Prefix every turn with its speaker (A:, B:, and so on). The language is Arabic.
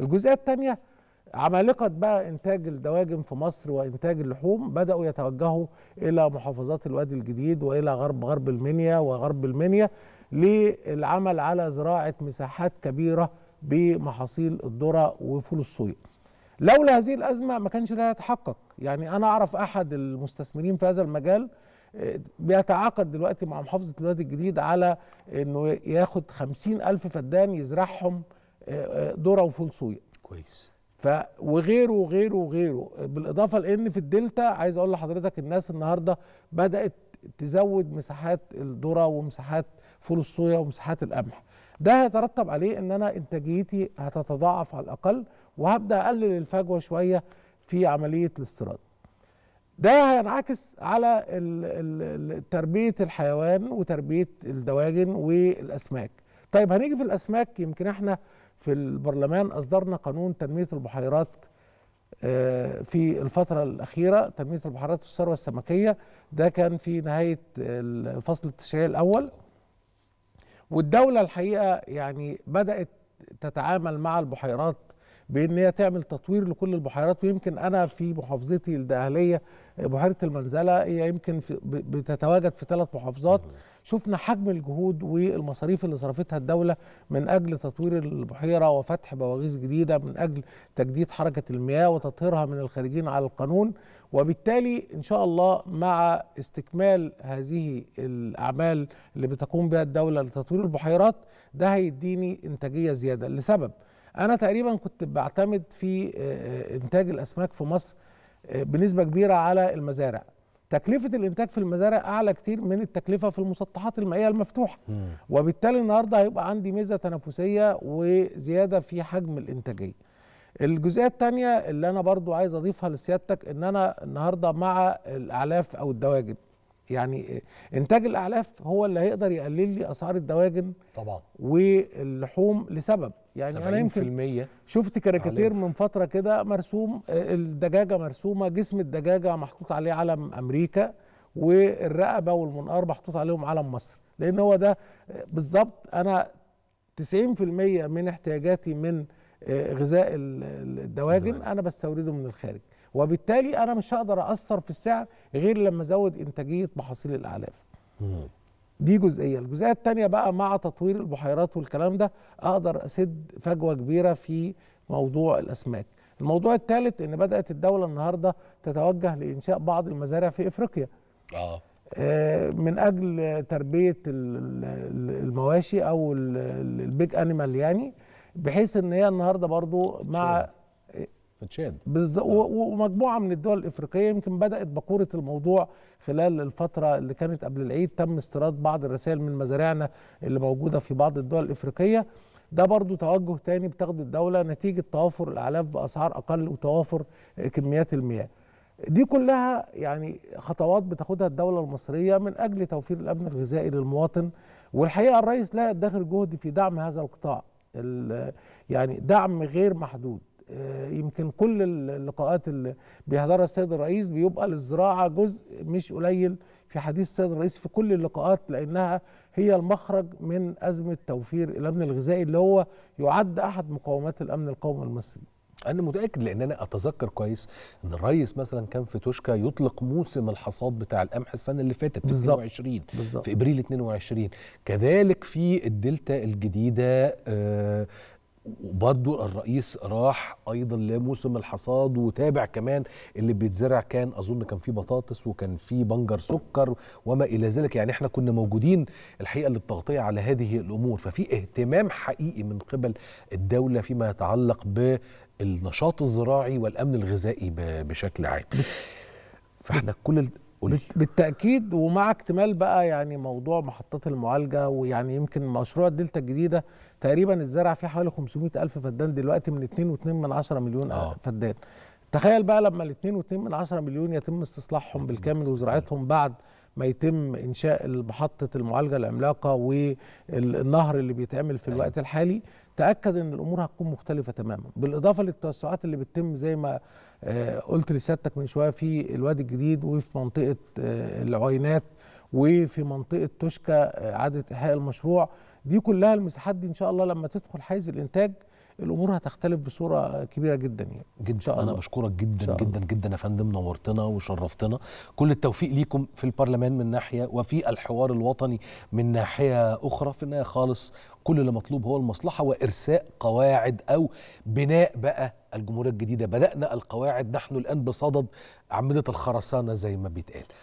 A: الجزئيه الثانيه عمالقه بقى انتاج الدواجن في مصر وانتاج اللحوم بداوا يتوجهوا الى محافظات الوادي الجديد والى غرب غرب المنيا وغرب المنيا للعمل على زراعه مساحات كبيره بمحاصيل الذره وفول الصويا. لولا هذه الازمه ما كانش ده يتحقق، يعني انا اعرف احد المستثمرين في هذا المجال آه، بيتعاقد دلوقتي مع محافظه الوادي الجديد على انه ياخد خمسين الف فدان يزرعهم ذره وفول صويا كويس ف وغيره وغيره وغيره بالاضافه لان في الدلتا عايز اقول لحضرتك الناس النهارده بدات تزود مساحات الذره ومساحات فول الصويا ومساحات القمح ده هيترتب عليه ان انا انتاجيتي هتتضاعف على الاقل وهبدا اقلل الفجوه شويه في عمليه الاستيراد ده هينعكس على تربيه الحيوان وتربيه الدواجن والاسماك طيب هنيجي في الاسماك يمكن احنا في البرلمان أصدرنا قانون تنمية البحيرات آه، في الفترة الأخيرة تنمية البحيرات والثروة السمكية ده كان في نهاية الفصل التشريعي الأول والدولة الحقيقة يعني بدأت تتعامل مع البحيرات بان هي تعمل تطوير لكل البحيرات ويمكن انا في محافظتي الدقهليه بحيره المنزله هي يمكن بتتواجد في ثلاث محافظات شفنا حجم الجهود والمصاريف اللي صرفتها الدوله من اجل تطوير البحيره وفتح بواغيث جديده من اجل تجديد حركه المياه وتطهيرها من الخارجين على القانون وبالتالي ان شاء الله مع استكمال هذه الاعمال اللي بتقوم بها الدوله لتطوير البحيرات ده هيديني انتاجيه زياده لسبب انا تقريبا كنت بعتمد في آه، آه، انتاج الاسماك في مصر آه، بنسبه كبيره على المزارع تكلفه الانتاج في المزارع اعلى كتير من التكلفه في المسطحات المائيه المفتوحه وبالتالي النهارده هيبقى عندي ميزه تنافسيه وزياده في حجم الانتاجيه الجزئيه الثانيه اللي انا برضو عايز اضيفها لسيادتك ان انا النهارده مع الاعلاف او الدواجن يعني انتاج الاعلاف هو اللي هيقدر يقلل لي اسعار الدواجن طبعا واللحوم لسبب يعني انا يمكن شفت كاريكاتير من فتره كده مرسوم الدجاجه مرسومه جسم الدجاجه محطوط عليه علم امريكا والرقبه والمنقار محطوط عليهم علم مصر لان هو ده بالظبط انا 90% من احتياجاتي من آه، غذاء الدواجن انا بستورده من الخارج وبالتالي انا مش هقدر اثر في السعر غير لما ازود انتاجيه محاصيل الاعلاف دي جزئيه الجزئيه الثانيه بقى مع تطوير البحيرات والكلام ده اقدر اسد فجوه كبيره في موضوع الاسماك الموضوع الثالث ان بدات الدوله النهارده تتوجه لانشاء بعض المزارع في افريقيا آه. آه من اجل تربيه المواشي او البيج انيمال يعني بحيث ان هي النهارده برضو مع في تشاد بالظبط نعم. ومجموعه من الدول الافريقيه يمكن بدات بكوره الموضوع خلال الفتره اللي كانت قبل العيد تم استيراد بعض الرسائل من مزارعنا اللي موجوده في بعض الدول الافريقيه ده برضو توجه تاني بتاخده الدوله نتيجه توافر الاعلاف باسعار اقل وتوافر كميات المياه دي كلها يعني خطوات بتاخدها الدوله المصريه من اجل توفير الامن الغذائي للمواطن والحقيقه الرئيس لا يدخر جهد في دعم هذا القطاع يعني دعم غير محدود آه، يمكن كل اللقاءات اللي بيحضرها السيد الرئيس بيبقى للزراعه جزء مش قليل في حديث السيد الرئيس في كل اللقاءات لانها هي المخرج من ازمه توفير الامن الغذائي اللي هو يعد احد مقومات الامن القومي المصري.
B: انا متاكد لان انا اتذكر كويس ان الرئيس مثلا كان في
A: توشكا يطلق
B: موسم الحصاد بتاع القمح السنه اللي فاتت في 22 في ابريل 22 كذلك في الدلتا الجديده آه وبرضو الرئيس راح ايضا لموسم الحصاد وتابع كمان اللي بيتزرع كان اظن كان في بطاطس وكان في بنجر سكر وما الى ذلك يعني احنا كنا موجودين الحقيقه للتغطيه على هذه الامور ففي اهتمام حقيقي من قبل الدوله فيما يتعلق بالنشاط الزراعي والامن الغذائي بشكل عام
A: فاحنا كل بالتاكيد ومع اكتمال بقى يعني موضوع محطات المعالجه ويعني يمكن مشروع الدلتا الجديده تقريبا اتزرع فيه حوالي 500 الف فدان دلوقتي من 2.2 من عشرة مليون آه. فدان تخيل بقى لما ال 2.2 من عشرة مليون يتم استصلاحهم بالكامل وزراعتهم بعد ما يتم انشاء محطه المعالجه العملاقه والنهر اللي بيتعمل في أيوة. الوقت الحالي تاكد ان الامور هتكون مختلفه تماما بالاضافه للتوسعات اللي بتتم زي ما آه، قلت لسيادتك من شويه في الوادي الجديد وفي منطقه آه، العوينات وفي منطقه توشكا آه، اعاده احياء المشروع دي كلها المساحات دي ان شاء الله لما تدخل حيز الانتاج الامور هتختلف بصوره كبيره جدا يعني جدا انا بشكرك جدا
B: جدا, جدا جدا يا فندم نورتنا وشرفتنا كل التوفيق ليكم في البرلمان من ناحيه وفي الحوار الوطني من ناحيه اخرى في النهايه خالص كل اللي مطلوب هو المصلحه وارساء قواعد او بناء بقى الجمهوريه الجديده بدانا القواعد نحن الان بصدد اعمده الخرسانه زي ما بيتقال